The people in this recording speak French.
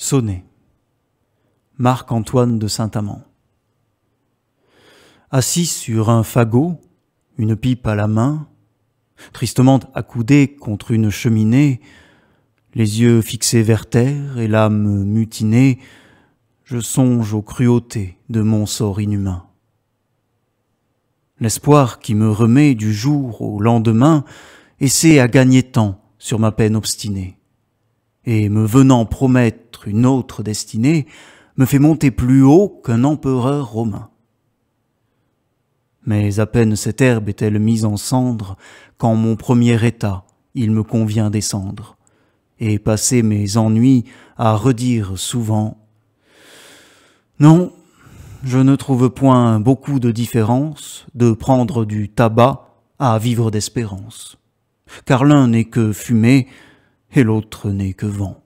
Sonnet. Marc-Antoine de Saint-Amand. Assis sur un fagot, une pipe à la main, tristement accoudé contre une cheminée, les yeux fixés vers terre et l'âme mutinée, je songe aux cruautés de mon sort inhumain. L'espoir qui me remet du jour au lendemain essaie à gagner temps sur ma peine obstinée et me venant promettre une autre destinée, me fait monter plus haut qu'un empereur romain. Mais à peine cette herbe est-elle mise en cendre, qu'en mon premier état il me convient descendre, et passer mes ennuis à redire souvent Non, je ne trouve point beaucoup de différence de prendre du tabac à vivre d'espérance, car l'un n'est que fumée, et l'autre n'est que vent.